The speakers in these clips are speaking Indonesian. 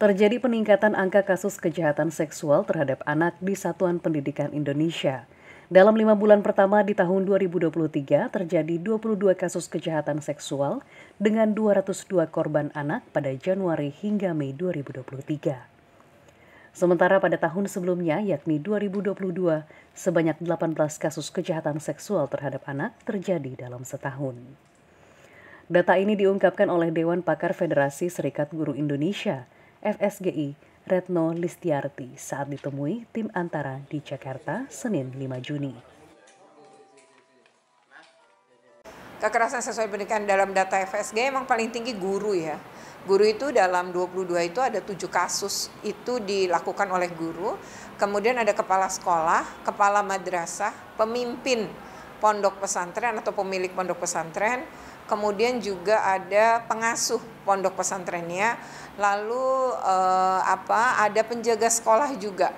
terjadi peningkatan angka kasus kejahatan seksual terhadap anak di Satuan Pendidikan Indonesia. Dalam lima bulan pertama di tahun 2023 terjadi 22 kasus kejahatan seksual dengan 202 korban anak pada Januari hingga Mei 2023. Sementara pada tahun sebelumnya yakni 2022 sebanyak 18 kasus kejahatan seksual terhadap anak terjadi dalam setahun. Data ini diungkapkan oleh Dewan Pakar Federasi Serikat Guru Indonesia – FSGI Retno Listiarti saat ditemui tim Antara di Jakarta Senin 5 Juni. Kekerasan sesuai pendidikan dalam data FSG emang paling tinggi guru ya. Guru itu dalam 22 itu ada tujuh kasus itu dilakukan oleh guru. Kemudian ada kepala sekolah, kepala madrasah, pemimpin pondok pesantren atau pemilik pondok pesantren, kemudian juga ada pengasuh pondok pesantrennya, lalu eh, apa ada penjaga sekolah juga.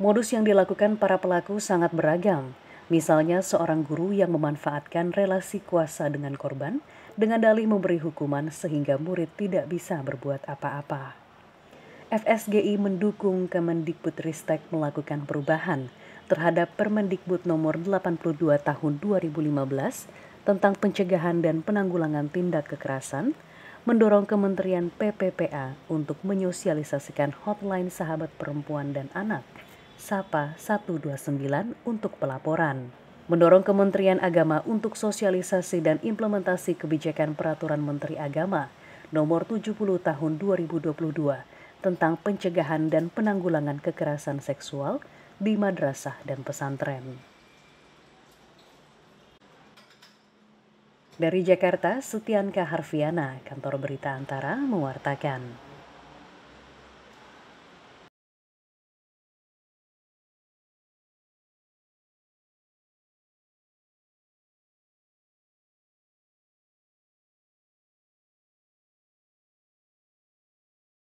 Modus yang dilakukan para pelaku sangat beragam. Misalnya seorang guru yang memanfaatkan relasi kuasa dengan korban dengan dalih memberi hukuman sehingga murid tidak bisa berbuat apa-apa. FSGI mendukung Kemendikbudristek melakukan perubahan terhadap Permendikbud nomor 82 tahun 2015 tentang pencegahan dan penanggulangan tindak kekerasan mendorong Kementerian PPPA untuk menyosialisasikan hotline sahabat perempuan dan anak SAPA 129 untuk pelaporan. Mendorong Kementerian Agama untuk sosialisasi dan implementasi kebijakan peraturan Menteri Agama nomor 70 tahun 2022 tentang pencegahan dan penanggulangan kekerasan seksual di madrasah dan pesantren. Dari Jakarta, Sutianka Harfiana, kantor berita Antara, mewartakan.